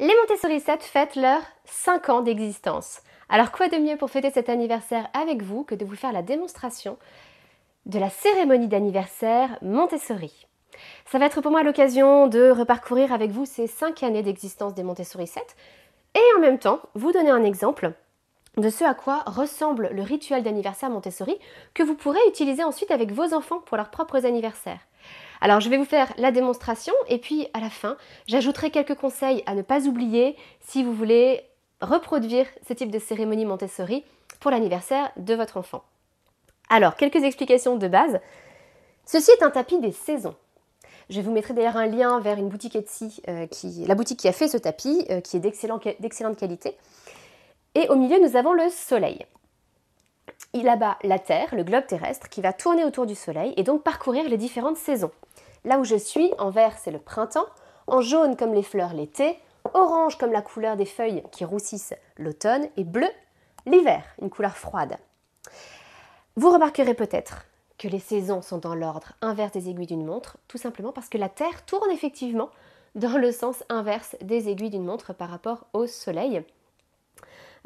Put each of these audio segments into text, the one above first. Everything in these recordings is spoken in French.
Les Montessori 7 fêtent leurs 5 ans d'existence. Alors quoi de mieux pour fêter cet anniversaire avec vous que de vous faire la démonstration de la cérémonie d'anniversaire Montessori. Ça va être pour moi l'occasion de reparcourir avec vous ces 5 années d'existence des Montessori 7 et en même temps vous donner un exemple de ce à quoi ressemble le rituel d'anniversaire Montessori que vous pourrez utiliser ensuite avec vos enfants pour leurs propres anniversaires. Alors je vais vous faire la démonstration et puis à la fin, j'ajouterai quelques conseils à ne pas oublier si vous voulez reproduire ce type de cérémonie Montessori pour l'anniversaire de votre enfant. Alors, quelques explications de base. Ceci est un tapis des saisons. Je vous mettrai d'ailleurs un lien vers une boutique Etsy, euh, la boutique qui a fait ce tapis, euh, qui est d'excellente qualité. Et au milieu, nous avons le soleil. Il abat la Terre, le globe terrestre, qui va tourner autour du soleil et donc parcourir les différentes saisons. Là où je suis, en vert, c'est le printemps, en jaune comme les fleurs l'été, orange comme la couleur des feuilles qui roussissent l'automne et bleu l'hiver, une couleur froide. Vous remarquerez peut-être que les saisons sont dans l'ordre inverse des aiguilles d'une montre, tout simplement parce que la Terre tourne effectivement dans le sens inverse des aiguilles d'une montre par rapport au Soleil.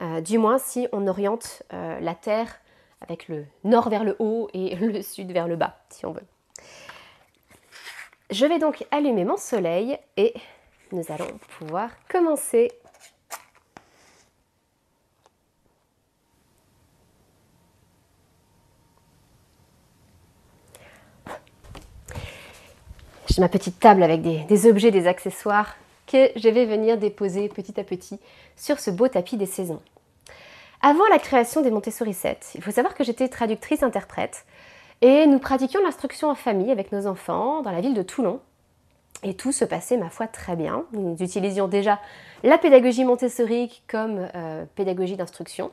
Euh, du moins si on oriente euh, la Terre avec le nord vers le haut et le sud vers le bas, si on veut. Je vais donc allumer mon soleil et nous allons pouvoir commencer. J'ai ma petite table avec des, objets, des accessoires que je vais venir déposer petit à petit sur ce beau tapis des saisons. Avant la création des Montessori 7, il faut savoir que j'étais traductrice-interprète et nous pratiquions l'instruction en famille avec nos enfants dans la ville de Toulon. Et tout se passait, ma foi, très bien. Nous utilisions déjà la pédagogie Montessori comme euh, pédagogie d'instruction.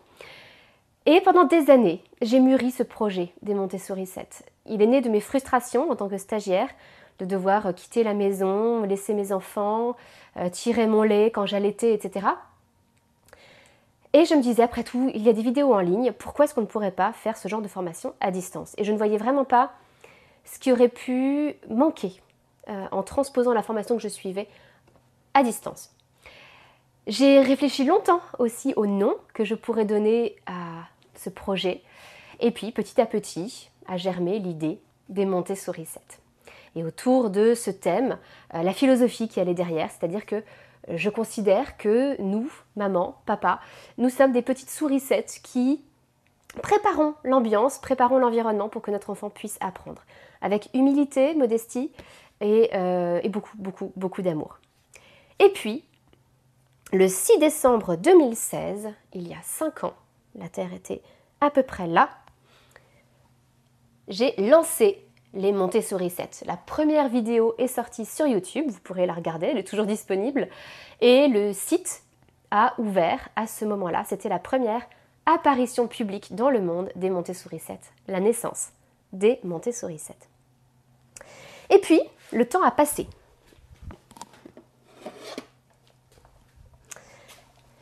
Et pendant des années, j'ai mûri ce projet des Montessori 7. Il est né de mes frustrations en tant que stagiaire, de devoir euh, quitter la maison, laisser mes enfants, euh, tirer mon lait quand j'allaitais, etc. Et je me disais, après tout, il y a des vidéos en ligne, pourquoi est-ce qu'on ne pourrait pas faire ce genre de formation à distance Et je ne voyais vraiment pas ce qui aurait pu manquer euh, en transposant la formation que je suivais à distance. J'ai réfléchi longtemps aussi au nom que je pourrais donner à ce projet. Et puis, petit à petit, a germé l'idée des Montessori 7. Et autour de ce thème, euh, la philosophie qui allait derrière, c'est-à-dire que je considère que nous, maman, papa, nous sommes des petites sourisettes qui préparons l'ambiance, préparons l'environnement pour que notre enfant puisse apprendre. Avec humilité, modestie et, euh, et beaucoup, beaucoup, beaucoup d'amour. Et puis, le 6 décembre 2016, il y a 5 ans, la Terre était à peu près là, j'ai lancé les Montessori 7. La première vidéo est sortie sur YouTube, vous pourrez la regarder, elle est toujours disponible. Et le site a ouvert à ce moment-là, c'était la première apparition publique dans le monde des Montessori 7, la naissance des Montessori 7. Et puis, le temps a passé.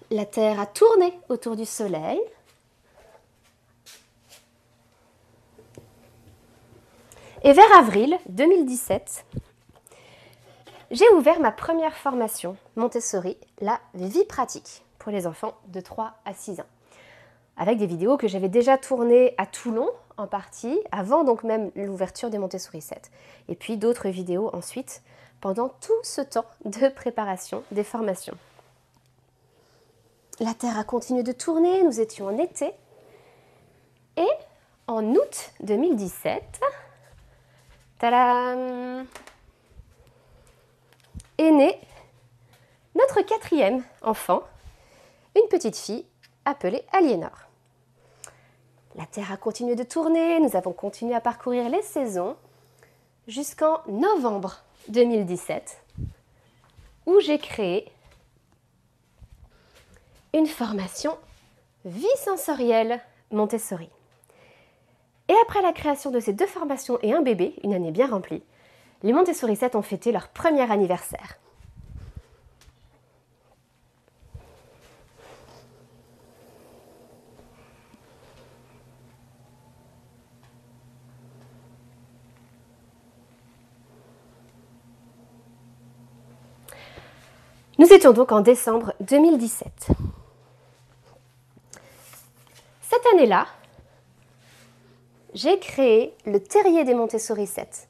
La Terre a tourné autour du Soleil, Et vers avril 2017, j'ai ouvert ma première formation Montessori, la vie pratique pour les enfants de 3 à 6 ans. Avec des vidéos que j'avais déjà tournées à Toulon en partie, avant donc même l'ouverture des Montessori 7. Et puis d'autres vidéos ensuite, pendant tout ce temps de préparation des formations. La Terre a continué de tourner, nous étions en été. Et en août 2017, est née notre quatrième enfant, une petite fille appelée Aliénor. La Terre a continué de tourner, nous avons continué à parcourir les saisons jusqu'en novembre 2017, où j'ai créé une formation vie sensorielle Montessori. Et après la création de ces deux formations et un bébé, une année bien remplie, les Montessori 7 ont fêté leur premier anniversaire. Nous étions donc en décembre 2017. Cette année-là, j'ai créé le Terrier des Montessori 7.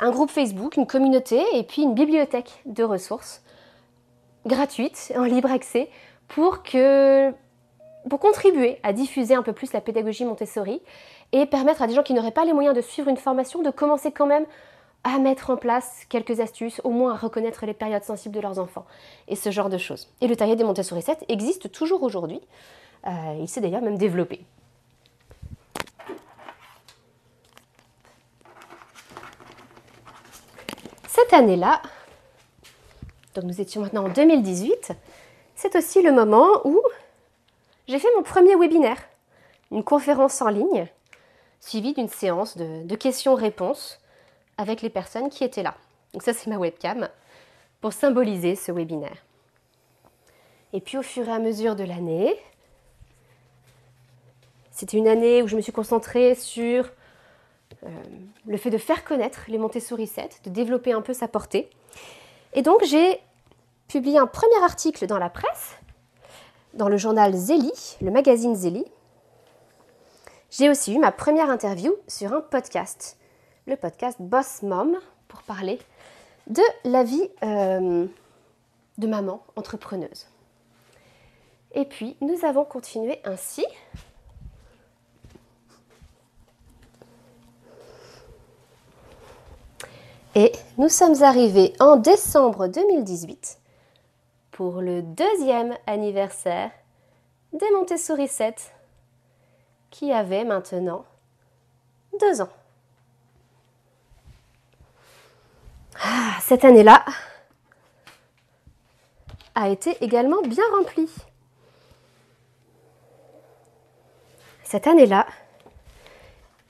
Un groupe Facebook, une communauté et puis une bibliothèque de ressources gratuites, en libre accès, pour que pour contribuer à diffuser un peu plus la pédagogie Montessori et permettre à des gens qui n'auraient pas les moyens de suivre une formation de commencer quand même à mettre en place quelques astuces, au moins à reconnaître les périodes sensibles de leurs enfants et ce genre de choses. Et le terrier des Montessori 7 existe toujours aujourd'hui. Euh, il s'est d'ailleurs même développé. cette année-là, donc nous étions maintenant en 2018, c'est aussi le moment où j'ai fait mon premier webinaire, une conférence en ligne, suivie d'une séance de, de questions-réponses avec les personnes qui étaient là. Donc ça c'est ma webcam pour symboliser ce webinaire. Et puis au fur et à mesure de l'année, c'était une année où je me suis concentrée sur euh, le fait de faire connaître les Montessori 7, de développer un peu sa portée. Et donc j'ai publié un premier article dans la presse, dans le journal Zélie, le magazine Zélie. J'ai aussi eu ma première interview sur un podcast, le podcast Boss Mom, pour parler de la vie euh, de maman entrepreneuse. Et puis, nous avons continué ainsi Nous sommes arrivés en décembre 2018 pour le deuxième anniversaire des Montessori 7 qui avait maintenant deux ans. Ah, cette année-là a été également bien remplie. Cette année-là,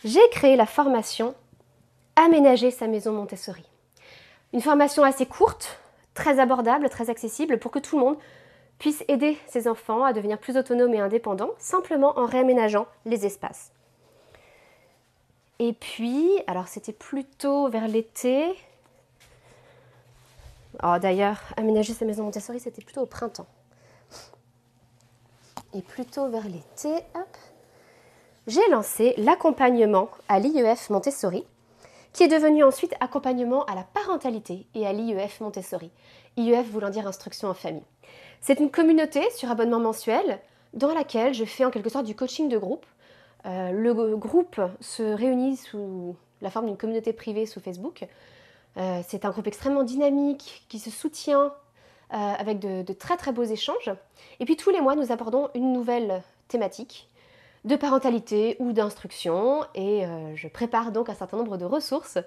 j'ai créé la formation Aménager sa maison Montessori. Une formation assez courte, très abordable, très accessible pour que tout le monde puisse aider ses enfants à devenir plus autonomes et indépendants, simplement en réaménageant les espaces. Et puis, alors c'était plutôt vers l'été. Oh, D'ailleurs, aménager sa maison Montessori, c'était plutôt au printemps. Et plutôt vers l'été, j'ai lancé l'accompagnement à l'IEF Montessori qui est devenu ensuite accompagnement à la parentalité et à l'IEF Montessori, IEF voulant dire instruction en famille. C'est une communauté sur abonnement mensuel dans laquelle je fais en quelque sorte du coaching de groupe. Euh, le groupe se réunit sous la forme d'une communauté privée sous Facebook. Euh, c'est un groupe extrêmement dynamique qui se soutient euh, avec de, de, très très beaux échanges. Et puis tous les mois, nous abordons une nouvelle thématique de parentalité ou d'instruction et euh, je prépare donc un certain nombre de ressources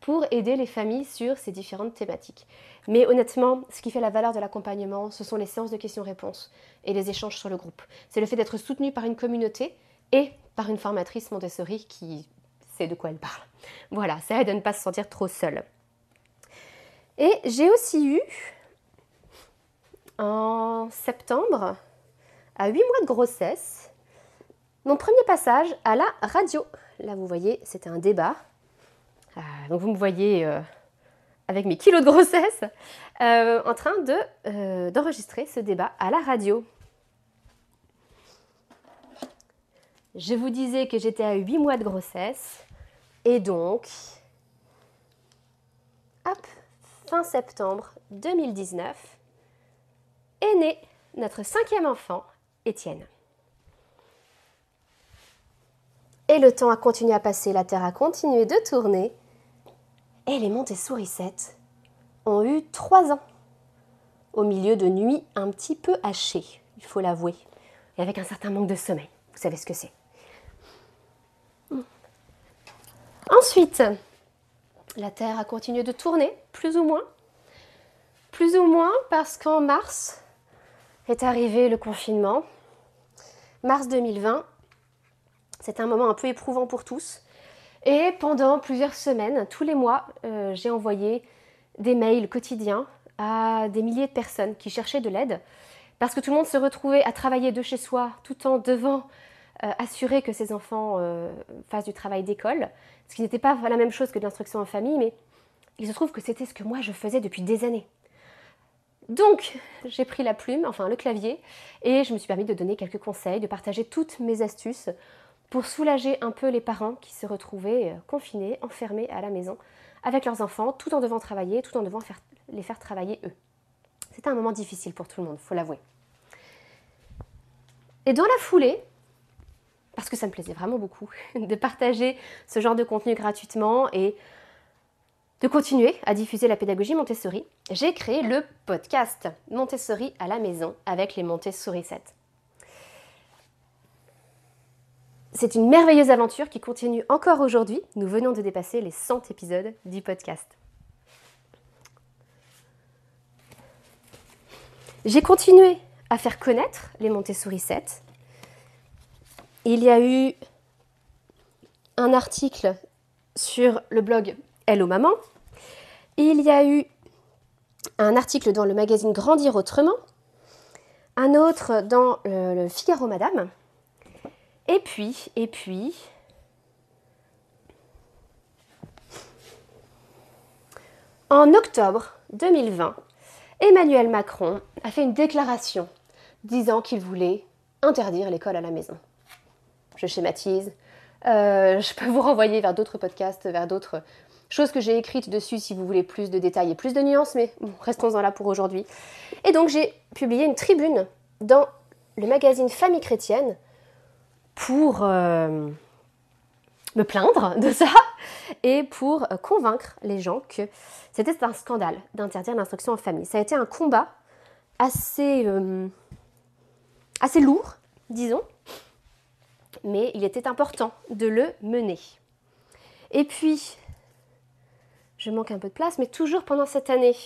pour aider les familles sur ces différentes thématiques. Mais honnêtement, ce qui fait la valeur de l'accompagnement, ce sont les séances de questions-réponses et les échanges sur le groupe. C'est le fait d'être soutenu par une communauté et par une formatrice Montessori qui sait de quoi elle parle. Voilà, ça aide à ne pas se sentir trop seule. Et j'ai aussi eu en septembre, à 8 mois de grossesse, mon premier passage à la radio. Là, vous voyez, c'était un débat. Ah, donc, vous me voyez euh, avec mes kilos de grossesse euh, en train de, euh, d'enregistrer ce débat à la radio. Je vous disais que j'étais à 8 mois de grossesse et donc, fin septembre 2019, est né notre cinquième enfant, Étienne. Et le temps a continué à passer, la Terre a continué de tourner. Et les montessourissettes ont eu trois ans, au milieu de nuits un petit peu hachées, il faut l'avouer, et avec un certain manque de sommeil. Vous savez ce que c'est. Mm. Ensuite, la Terre a continué de tourner, plus ou moins. Plus ou moins parce qu'en mars est arrivé le confinement. Mars 2020, c'était un moment un peu éprouvant pour tous. Et pendant plusieurs semaines, tous les mois, euh, j'ai envoyé des mails quotidiens à des milliers de personnes qui cherchaient de l'aide, parce que tout le monde se retrouvait à travailler de chez soi tout en devant euh, assurer que ses enfants euh, fassent du travail d'école, ce qui n'était pas la même chose que de l'instruction en famille, mais il se trouve que c'était ce que moi je faisais depuis des années. Donc, j'ai pris la plume, enfin le clavier, et je me suis permis de donner quelques conseils, de partager toutes mes astuces pour soulager un peu les parents qui se retrouvaient euh, confinés, enfermés à la maison avec leurs enfants, tout en devant travailler, tout en devant les faire travailler eux. C'était un moment difficile pour tout le monde, faut l'avouer. Et dans la foulée, parce que ça me plaisait vraiment beaucoup de partager ce genre de contenu gratuitement et de continuer à diffuser la pédagogie Montessori, j'ai créé le podcast Montessori à la maison avec les Montessori 7. C'est une merveilleuse aventure qui continue encore aujourd'hui. Nous venons de dépasser les 100 épisodes du podcast. J'ai continué à faire connaître les Montessori 7. Il y a eu un article sur le blog Hello Maman. Il y a eu un article dans le magazine Grandir autrement. Un autre dans euh, le Figaro Madame. Et puis, et puis, en octobre 2020, Emmanuel Macron a fait une déclaration disant qu'il voulait interdire l'école à la maison. Je schématise. Euh, je peux vous renvoyer vers d'autres podcasts, vers d'autres choses que j'ai écrites dessus si vous voulez plus de détails et plus de nuances, mais restons-en là pour aujourd'hui. Et donc j'ai publié une tribune dans le magazine Famille chrétienne pour euh, me plaindre de ça et pour euh, convaincre les gens que c'était un scandale d'interdire l'instruction en famille. Ça a été un combat assez, euh, assez lourd, disons, mais il était important de le mener. Et puis, je manque un peu de place, mais toujours pendant cette année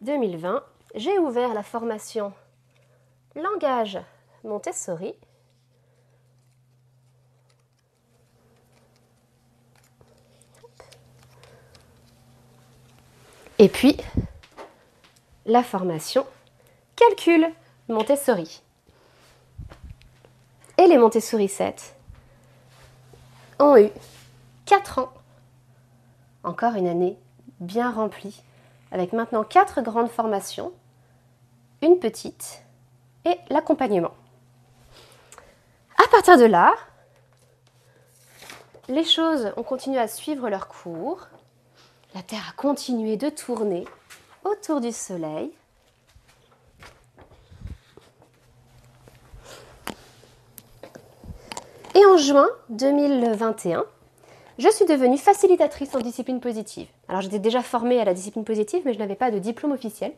2020, j'ai ouvert la formation Langage Montessori Et puis, la formation calcul Montessori. Et les Montessori 7 ont eu 4 ans, encore une année bien remplie, avec maintenant 4 grandes formations, une petite et l'accompagnement. À partir de là, les choses, ont continué à suivre leur cours, la Terre a continué de tourner autour du Soleil. Et en juin 2021, je suis devenue facilitatrice en discipline positive. Alors j'étais déjà formée à la discipline positive, mais je n'avais pas de diplôme officiel.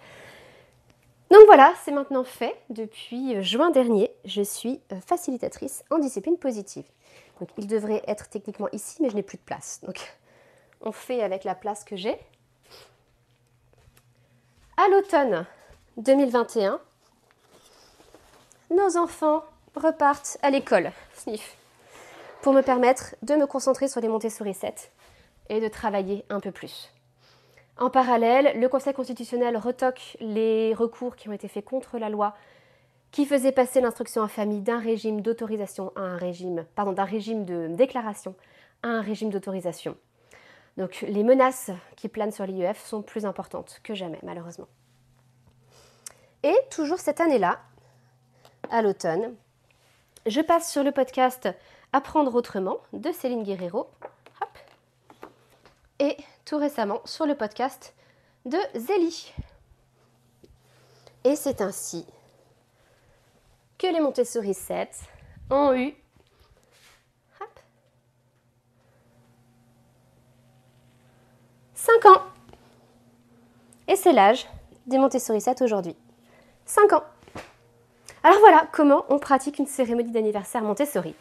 Donc voilà, c'est maintenant fait. Depuis euh, juin dernier, je suis euh, facilitatrice en discipline positive. Donc il devrait être techniquement ici, mais je n'ai plus de place. Donc on fait avec la place que j'ai. À l'automne 2021, nos enfants repartent à l'école, Snif. pour me permettre de me concentrer sur les Montessori 7 et de travailler un peu plus. En parallèle, le Conseil constitutionnel retoque les recours qui ont été faits contre la loi qui faisait passer l'instruction à famille d'un régime d'autorisation à un régime, pardon, d'un régime de déclaration à un régime d'autorisation. Donc les menaces qui planent sur l'IEF sont plus importantes que jamais, malheureusement. Et toujours cette année-là, à l'automne, je passe sur le podcast Apprendre autrement de Céline Guerrero. Et tout récemment sur le podcast de Zélie. Et c'est ainsi que les Montessori 7 ont eu 5 ans. Et c'est l'âge des Montessori 7 aujourd'hui. 5 ans. Alors voilà comment on pratique une cérémonie d'anniversaire Montessori.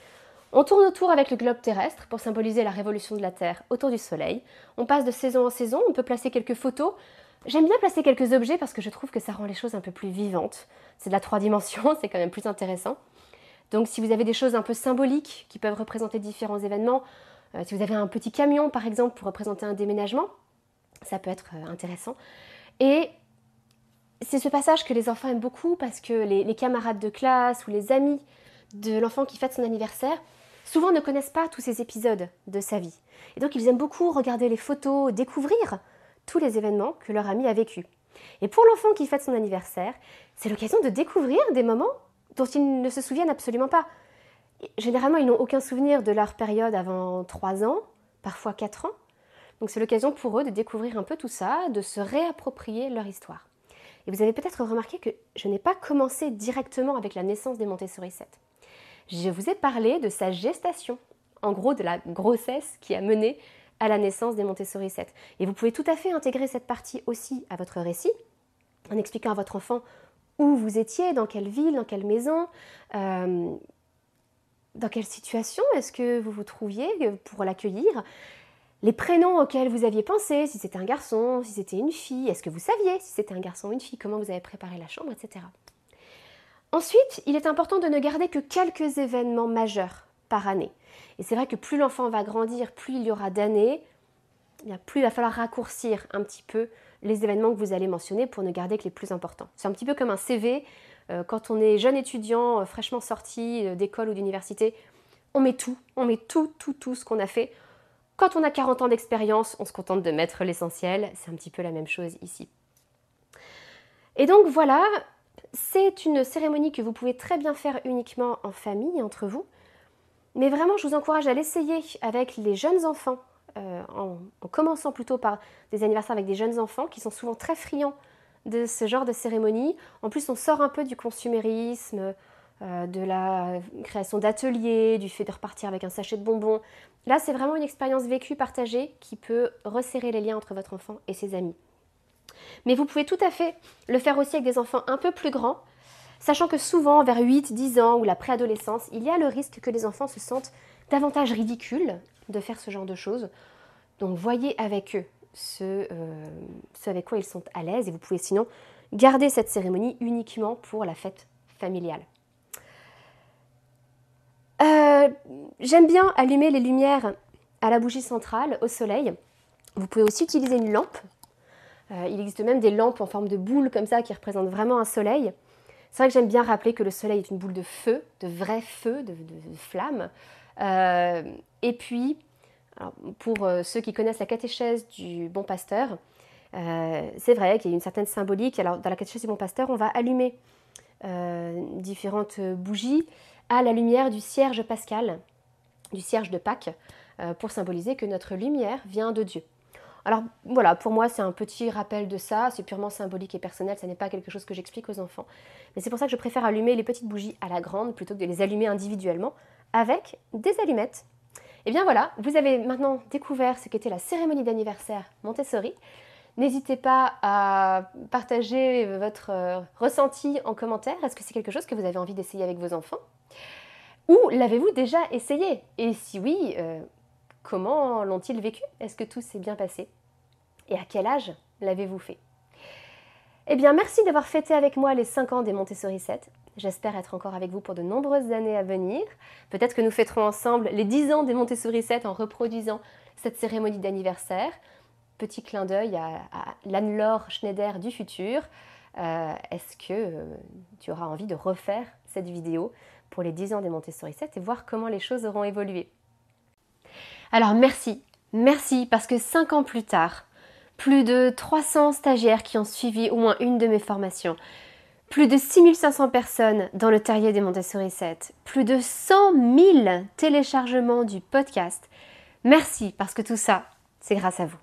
On tourne autour avec le globe terrestre pour symboliser la révolution de la Terre autour du Soleil. On passe de saison en saison, on peut placer quelques photos. J'aime bien placer quelques objets parce que je trouve que ça rend les choses un peu plus vivantes. C'est de la trois dimensions, c'est quand même plus intéressant. Donc si vous avez des choses un peu symboliques qui peuvent représenter différents événements, euh, si vous avez un petit camion par exemple pour représenter un déménagement, ça peut être euh, intéressant. Et c'est ce passage que les enfants aiment beaucoup parce que les, camarades de classe ou les amis de l'enfant qui fête son anniversaire souvent ne connaissent pas tous ces épisodes de sa vie. Et donc ils aiment beaucoup regarder les photos, découvrir tous les événements que leur ami a vécu. Et pour l'enfant qui fête son anniversaire, c'est l'occasion de découvrir des moments dont ils ne se souviennent absolument pas. Généralement, ils n'ont aucun souvenir de leur période avant 3 ans, parfois 4 ans. Donc c'est l'occasion pour eux de découvrir un peu tout ça, de se réapproprier leur histoire. Et vous avez peut-être remarqué que je n'ai pas commencé directement avec la naissance des Montessori 7. Je vous ai parlé de sa gestation, en gros de la grossesse qui a mené à la naissance des Montessori 7. Et vous pouvez tout à fait intégrer cette partie aussi à votre récit, en expliquant à votre enfant où vous étiez, dans quelle ville, dans quelle maison, euh, dans quelle situation est-ce que vous vous trouviez pour l'accueillir les prénoms auxquels vous aviez pensé, si c'était un garçon, si c'était une fille, est-ce que vous saviez si c'était un garçon ou une fille, comment vous avez préparé la chambre, etc. Ensuite, il est important de ne garder que quelques événements majeurs par année. Et c'est vrai que plus l'enfant va grandir, plus il y aura d'années, eh plus il va falloir raccourcir un petit peu les événements que vous allez mentionner pour ne garder que les plus importants. C'est un petit peu comme un CV. Euh, quand on est jeune étudiant, euh, fraîchement sorti euh, d'école ou d'université, on met tout, on met tout, tout, tout ce qu'on a fait quand on a 40 ans d'expérience, on se contente de mettre l'essentiel. C'est un petit peu la même chose ici. Et donc voilà, c'est une cérémonie que vous pouvez très bien faire uniquement en famille, entre vous. Mais vraiment, je vous encourage à l'essayer avec les jeunes enfants, euh, en, commençant plutôt par des anniversaires avec des jeunes enfants qui sont souvent très friands de ce genre de cérémonie. En plus, on sort un peu du consumérisme, euh, de la création d'ateliers, du fait de repartir avec un sachet de bonbons. Là, c'est vraiment une expérience vécue, partagée, qui peut resserrer les liens entre votre enfant et ses amis. Mais vous pouvez tout à fait le faire aussi avec des enfants un peu plus grands, sachant que souvent, vers 8-10 ans ou la préadolescence, il y a le risque que les enfants se sentent davantage ridicules de faire ce genre de choses. Donc voyez avec eux ce, euh, ce avec quoi ils sont à l'aise et vous pouvez sinon garder cette cérémonie uniquement pour la fête familiale. Euh, j'aime bien allumer les lumières à la bougie centrale, au soleil. Vous pouvez aussi utiliser une lampe. Euh, il existe même des lampes en forme de boule comme ça qui représentent vraiment un soleil. C'est vrai que j'aime bien rappeler que le soleil est une boule de feu, de vrai feu, de, flamme. Euh, et puis, pour ceux qui connaissent la catéchèse du bon pasteur, c'est vrai qu'il y a une certaine symbolique. Alors, dans la catéchèse du bon pasteur, on va allumer différentes bougies à la lumière du cierge pascal, du cierge de Pâques, euh, pour symboliser que notre lumière vient de Dieu. Alors voilà, pour moi c'est un petit rappel de ça, c'est purement symbolique et personnel, ça n'est pas quelque chose que j'explique aux enfants. Mais c'est pour ça que je préfère allumer les petites bougies à la grande plutôt que de les allumer individuellement avec des allumettes. Et eh bien voilà, vous avez maintenant découvert ce qu'était la cérémonie d'anniversaire Montessori. N'hésitez pas à partager votre euh, ressenti en commentaire. Est-ce que c'est quelque chose que vous avez envie d'essayer avec vos enfants Ou l'avez-vous déjà essayé Et si oui, euh, comment l'ont-ils vécu Est-ce que tout s'est bien passé Et à quel âge l'avez-vous fait Eh bien, merci d'avoir fêté avec moi les 5 ans des Montessori 7. J'espère être encore avec vous pour de nombreuses années à venir. Peut-être que nous fêterons ensemble les 10 ans des Montessori 7 en reproduisant cette cérémonie d'anniversaire petit clin d'œil à, l'Anne-Laure Schneider du futur. Euh, est-ce que euh, tu auras envie de refaire cette vidéo pour les 10 ans des Montessori 7 et voir comment les choses auront évolué Alors merci, merci parce que 5 ans plus tard, plus de 300 stagiaires qui ont suivi au moins une de mes formations, plus de 6500 personnes dans le terrier des Montessori 7, plus de 100 000 téléchargements du podcast. Merci parce que tout ça, c'est grâce à vous.